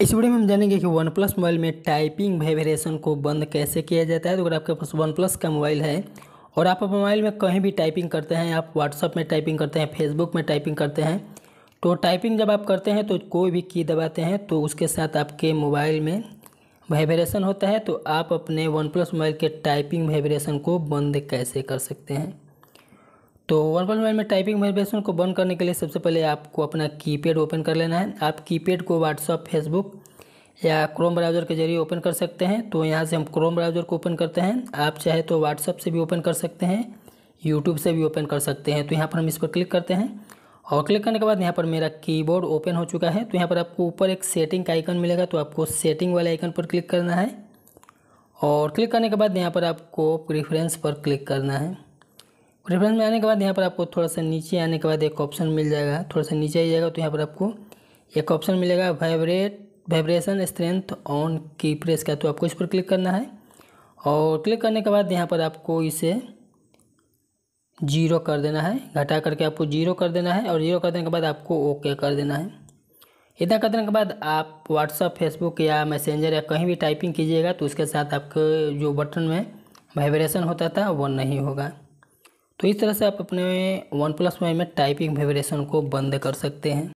इस वीडियो में हम जानेंगे कि वन प्लस मोबाइल में टाइपिंग वाइब्रेशन को बंद कैसे किया जाता है तो अगर आपके पास वन प्लस का मोबाइल है और आप मोबाइल में कहीं भी टाइपिंग करते हैं आप व्हाट्सअप में टाइपिंग करते हैं फेसबुक में टाइपिंग करते हैं तो टाइपिंग जब आप करते हैं तो कोई भी की दबाते हैं तो उसके साथ आपके मोबाइल में वाइब्रेशन होता है तो आप अपने वन प्लस मोबाइल के टाइपिंग वाइब्रेशन को बंद कैसे कर सकते हैं तो वन मोबाइल में टाइपिंग वाइब्रेशन को बंद करने के लिए सबसे पहले आपको अपना कीपैड ओपन कर लेना है आप कीपैड को व्हाट्सअप फेसबुक या क्रोम ब्राउज़र के जरिए ओपन कर सकते हैं तो यहाँ से हम क्रोम ब्राउज़र को ओपन करते हैं आप चाहे तो व्हाट्सअप से भी ओपन कर सकते हैं यूट्यूब से भी ओपन कर सकते हैं तो यहाँ पर हम इस पर क्लिक करते हैं और क्लिक करने के बाद यहाँ पर मेरा कीबोर्ड ओपन हो चुका है तो यहाँ पर आपको ऊपर एक सेटिंग का आइकन मिलेगा तो आपको सेटिंग वाले आइकन पर क्लिक करना है और क्लिक करने के बाद यहाँ पर आपको प्रेफरेंस पर क्लिक करना है रेफरेंस में आने के बाद यहाँ पर आपको थोड़ा सा नीचे आने के बाद एक ऑप्शन मिल जाएगा थोड़ा सा नीचे आ जाएगा तो यहाँ पर आपको एक ऑप्शन मिलेगा वाइब्रेट वाइब्रेशन स्ट्रेंथ ऑन की प्रेस का तो आपको इस पर क्लिक करना है और क्लिक करने के बाद यहाँ पर आपको इसे जीरो कर देना है घटा करके आपको जीरो कर देना है और जीरो कर देने के बाद आपको ओके कर देना है इतना कर देने के बाद आप व्हाट्सअप फेसबुक या मैसेंजर या कहीं भी टाइपिंग कीजिएगा तो उसके साथ आपके जो बटन में वाइब्रेशन होता था वो नहीं होगा तो इस तरह से आप अपने वन प्लस में टाइपिंग वाइब्रेशन को बंद कर सकते हैं